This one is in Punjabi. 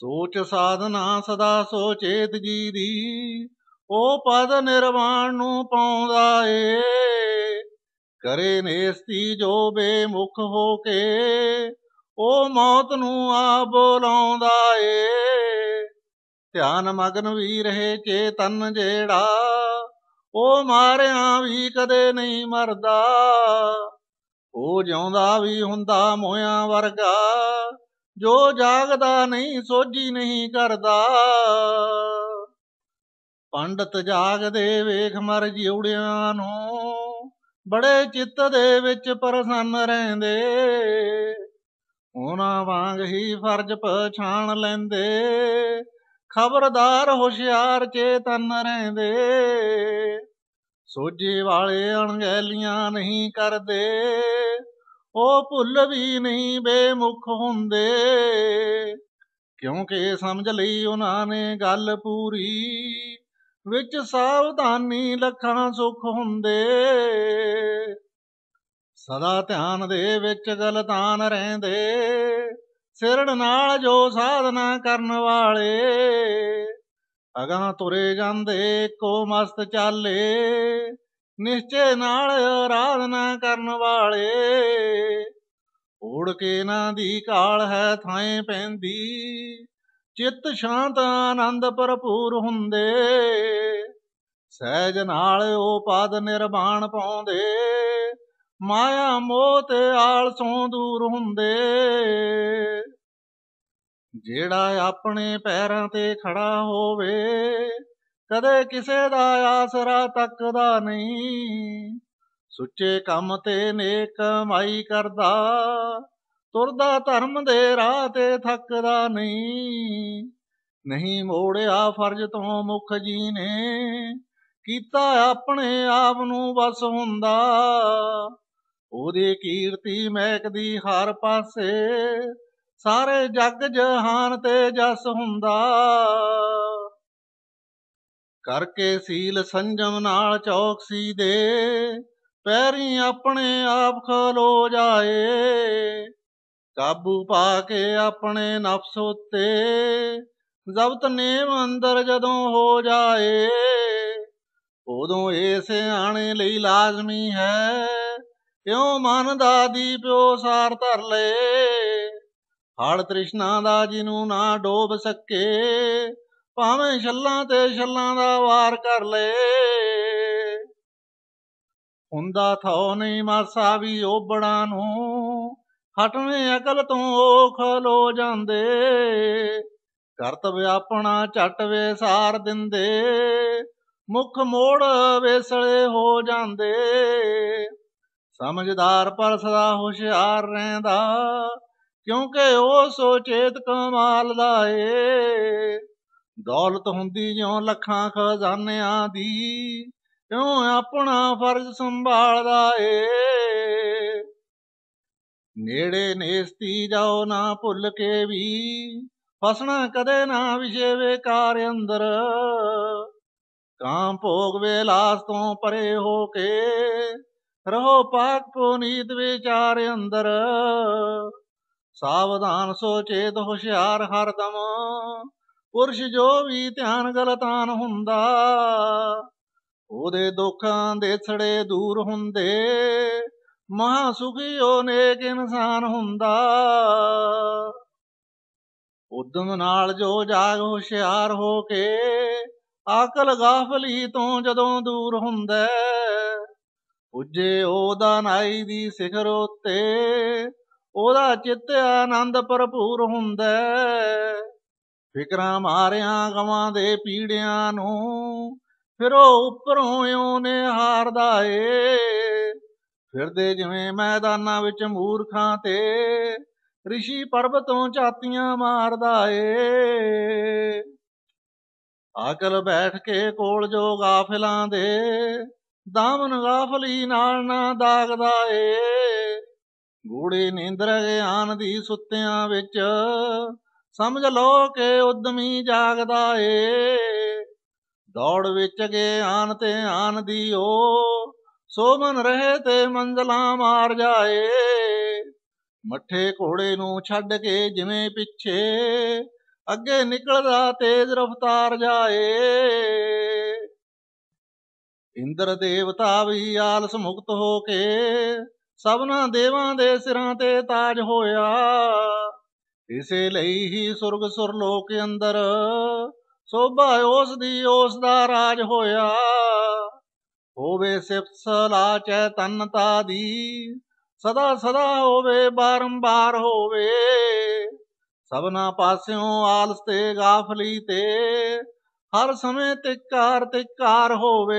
ਸੋਚ ਸਾਧਨਾ ਸਦਾ ਸੋਚੇਤ ਜੀ ਦੀ ਉਹ ਪਦ ਨਿਰਵਾਣ ਨੂੰ ਪਾਉਂਦਾ ਏ ਕਰੇ ਨੇਸਤੀ ਜੋ ਬੇਮੁਖ ਹੋ ਕੇ ਉਹ ਮੌਤ ਨੂੰ ਆ ਬੁਲਾਉਂਦਾ ਏ ਧਿਆਨ ਮਗਨ ਵੀ ਰਹੇ ਚੇਤਨ ਜਿਹੜਾ ਉਹ ਮਾਰਿਆ ਵੀ ਕਦੇ ਨਹੀਂ ਮਰਦਾ ਉਹ ਜਿਉਂਦਾ ਵੀ ਹੁੰਦਾ ਮੋਇਆ ਵਰਗਾ ਜੋ ਜਾਗਦਾ ਨਹੀਂ ਸੋਝੀ ਨਹੀਂ ਕਰਦਾ ਪੰਡਤ ਜਾਗਦੇ ਵੇਖ ਮਰ ਜਿਉੜਿਆਂ ਨੂੰ ਬੜੇ ਚਿੱਤ ਦੇ ਵਿੱਚ ਪਰਸੰਨ ਰਹਿੰਦੇ ਉਹਨਾਂ ਵਾਂਗ ਹੀ ਫਰਜ਼ ਪਛਾਣ ਲੈਂਦੇ ਖਬਰਦਾਰ ਹੁਸ਼ਿਆਰ ਚੇਤਨ ਰਹਿੰਦੇ ਸੋਝੇ ਵਾਲੇ ਅਣਗਹਿਲੀਆਂ ਨਹੀਂ ਕਰਦੇ ਉਹ ਭੁੱਲ ਵੀ ਨਹੀਂ ਬੇਮੁਖ ਹੁੰਦੇ ਕਿਉਂਕਿ ਸਮਝ ਲਈ ਉਹਨਾਂ ਨੇ ਗੱਲ ਪੂਰੀ ਵਿੱਚ ਸਾਵਧਾਨੀ ਲੱਖਾਂ ਸੁਖ ਹੁੰਦੇ ਸਦਾ ਧਿਆਨ ਦੇ ਵਿੱਚ ਗਲਤਾਨ ਰਹਿੰਦੇ ਸਿਰੜ ਨਾਲ ਜੋ ਸਾਧਨਾ ਕਰਨ ਵਾਲੇ ਅਗਾ ਤੁਰੇ ਜਾਂਦੇ ਕੋ ਮਸਤ ਚਾਲੇ ਨਿਸ਼ਚੇ ਨਾਲ ਆਰਾਧਨਾ ਕਰਨ ਵਾਲੇ ਓੜ ਕੇ ਨਾ ਦੀ ਕਾਲ ਹੈ ਥਾਏ ਪੈਂਦੀ ਚਿੱਤ ਸ਼ਾਂਤ ਆਨੰਦ ਭਰਪੂਰ ਹੁੰਦੇ ਸਹਿਜ ਨਾਲ ਉਹ ਪਦ ਨਿਰਵਾਣ ਪਾਉਂਦੇ ਮਾਇਆ ਮੋਹ ਤੇ ਆਲਸੋਂ ਦੂਰ ਹੁੰਦੇ ਜਿਹੜਾ ਆਪਣੇ ਪੈਰਾਂ ਤੇ ਖੜਾ ਹੋਵੇ ਕਦੇ ਕਿਸੇ ਦਾ ਆਸਰਾ ਤੱਕਦਾ ਨਹੀਂ ਸੁੱਚੇ ਕੰਮ ਤੇ ਨੇਕ ਮਾਈ ਕਰਦਾ ਤੁਰਦਾ ਧਰਮ ਦੇ ਰਾਹ ਤੇ ਥੱਕਦਾ ਨਹੀਂ ਨਹੀਂ ਮੋੜਿਆ ਫਰਜ਼ ਤੋਂ ਮੁਖ ਜੀ ਨੇ ਕੀਤਾ ਆਪਣੇ ਆਪ ਨੂੰ ਬਸ ਹੁੰਦਾ ਉਹਦੀ ਕੀਰਤੀ ਮਹਿਕਦੀ ਹਰ ਪਾਸੇ ਸਾਰੇ ਜੱਗ ਜਹਾਨ ਤੇ ਜਸ ਹੁੰਦਾ ਕਰਕੇ ਸੀਲ ਸੰਜਮ ਨਾਲ ਚੌਕਸੀ ਦੇ ਪੈਰੀ ਆਪਣੇ ਆਪ ਖਲੋ ਜਾਏ ਕਾਬੂ ਪਾ ਕੇ ਆਪਣੇ ਨਫਸ ਉਤੇ ਜ਼ਬਤ ਨੇਮ ਅੰਦਰ ਜਦੋਂ ਹੋ ਜਾਏ ਉਦੋਂ ਇਹ ਸਿਆਣੇ ਲਈ ਲਾਜ਼ਮੀ ਹੈ ਕਿਉਂ ਮਨ ਦਾ ਦੀਪ ਸਾਰ ਧਰ ਲੈ ਹਾਲ ਤ੍ਰਿਸ਼ਨਾ ਦਾ ਜਿਹਨੂੰ ਨਾ ਡੋਬ ਸਕੇ ਭਾਵੇਂ ਛੱਲਾਂ ਤੇ ਛੱਲਾਂ ਦਾ ਵਾਰ ਕਰ ਲੈ ਹੁੰਦਾ ਥੋ ਨਹੀਂ ਮਾਸਾ ਵੀ ਓਬੜਾ ਨੂੰ ਹਟਵੇਂ ਅਕਲ ਤੋਂ ਓਖ ਲੋ ਜਾਂਦੇ ਕਰਤਵ ਆਪਣਾ ਛੱਟ ਵੇ ਸਾਰ ਦਿੰਦੇ ਮੁਖ ਮੋੜ ਵੇਸਲੇ ਹੋ ਜਾਂਦੇ ਸਮਝਦਾਰ ਪਰ ਸਦਾ ਹੁਸ਼ਿਆਰ ਰਹਿੰਦਾ ਕਿਉਂਕਿ ਉਹ ਸੋਚੇਤ ਕਮਾਲ ਦਾ ਏ ਦੌਲਤ ਹੁੰਦੀ ਜਿਉ ਲੱਖਾਂ ਖਜ਼ਾਨਿਆਂ ਦੀ ਕਿਉਂ ਆਪਣਾ ਫਰਜ਼ ਸੰਭਾਲਦਾ ਏ ਨੇੜੇ ਨੇਸਤੀ ਜਾਓ ਨਾ ਭੁੱਲ ਕੇ ਵੀ ਫਸਣਾ ਕਦੇ ਨਾ ਵਿਸ਼ੇ ਵੇਕਾਰ ਅੰਦਰ ਕਾਮ ਭੋਗ ਵੇਲਾਸ ਤੋਂ ਪਰੇ ਹੋ ਕੇ ਰਹੋ ਪਾਕ ਪੁਨੀਤ ਵਿਚਾਰ ਅੰਦਰ ਸਾਵਧਾਨ ਸੋਚੇ ਤੋ ਹੁਸ਼ਿਆਰ ਹਰਦਮ ਪੁਰਸ਼ ਜੋ ਵੀ ਧਿਆਨ ਗਲਤਾਨ ਹੁੰਦਾ ਉਹਦੇ ਦੁੱਖਾਂ ਦੇ ਛੜੇ ਦੂਰ ਹੁੰਦੇ ਮਹਾ ਸੁਖੀ ਉਹ ਨੇਕ ਇਨਸਾਨ ਹੁੰਦਾ ਉਦਮ ਨਾਲ ਜੋ ਜਾਗ ਹੁਸ਼ਿਆਰ ਹੋ ਕੇ ਆਕਲ ਗਾਫਲੀ ਤੋਂ ਜਦੋਂ ਦੂਰ ਹੁੰਦਾ ਉਜੇ ਉਹਦਾ ਨਾਈ ਦੀ ਸਿਖਰ ਉੱਤੇ ਉਹਦਾ ਚਿੱਤ ਆਨੰਦ ਭਰਪੂਰ ਹੁੰਦਾ ਫਿਕਰਾਂ ਮਾਰਿਆਂ ਗਵਾਂ ਦੇ ਪੀੜਿਆਂ ਨੂੰ ਉਹ ਉੱਪਰੋਂ ਓਂ ਨੇ ਹਾਰਦਾ ਏ ਫਿਰਦੇ ਜਿਵੇਂ ਮੈਦਾਨਾਂ ਵਿੱਚ ਮੂਰਖਾਂ ਤੇ ॠषि ਪਰਬਤੋਂ ਚਾਤੀਆਂ ਮਾਰਦਾ ਏ ਆਕਲ ਬੈਠ ਕੇ ਕੋਲ ਜੋ ਗਾਫਲਾਂ ਦੇ ਦਾਮਨ ਗਾਫਲੀ ਨਾਲ ਨਾ ਦਾਗਦਾ ਏ ਗੂੜੀ ਨੀਂਦਰ ਗਿਆਨ ਦੀ ਸੁੱਤਿਆਂ ਵਿੱਚ ਸਮਝ ਲੋ ਕਿ ਉਦਮੀ ਜਾਗਦਾ ਏ ਦੌੜ ਵਿੱਚ ਗੇ ਆਨ ਤੇ ਆਨ ਦੀ ਓ ਸੋ ਮਨ ਰਹੇ ਤੇ ਮੰਜ਼ਲਾ ਮਾਰ ਜਾਏ ਮੱਠੇ ਘੋੜੇ ਨੂੰ ਛੱਡ ਕੇ ਜਿਵੇਂ ਪਿੱਛੇ ਅੱਗੇ ਨਿਕਲਦਾ ਤੇਜ਼ ਰਫ਼ਤਾਰ ਜਾਏ ਇੰਦਰ ਦੇਵਤਾ ਵੀ ਆਲਸ ਮੁਕਤ ਹੋ ਕੇ ਸਭਨਾ ਦੇਵਾਂ ਦੇ ਸਿਰਾਂ ਤੇ ਤਾਜ ਹੋਇਆ ਇਸੇ ਲਈ ਹੀ ਸੁਰਗ ਸੁਰ ਲੋਕ ਅੰਦਰ ਸੋਭਾ ਉਸ ਦੀ ਉਸ ਦਾ ਰਾਜ ਹੋਇਆ ਹੋਵੇ ਸਿਫਤ ਸਲਾ ਚੈਤਨਤਾ ਦੀ ਸਦਾ ਸਦਾ ਹੋਵੇ ਬਾਰੰਬਾਰ ਹੋਵੇ ਸਭਨਾ ਪਾਸਿਓਂ ਆਲਸ ਤੇ ਗਾਫਲੀ ਤੇ ਹਰ ਸਮੇਂ ਤਿਕਾਰ ਤਿਕਾਰ ਹੋਵੇ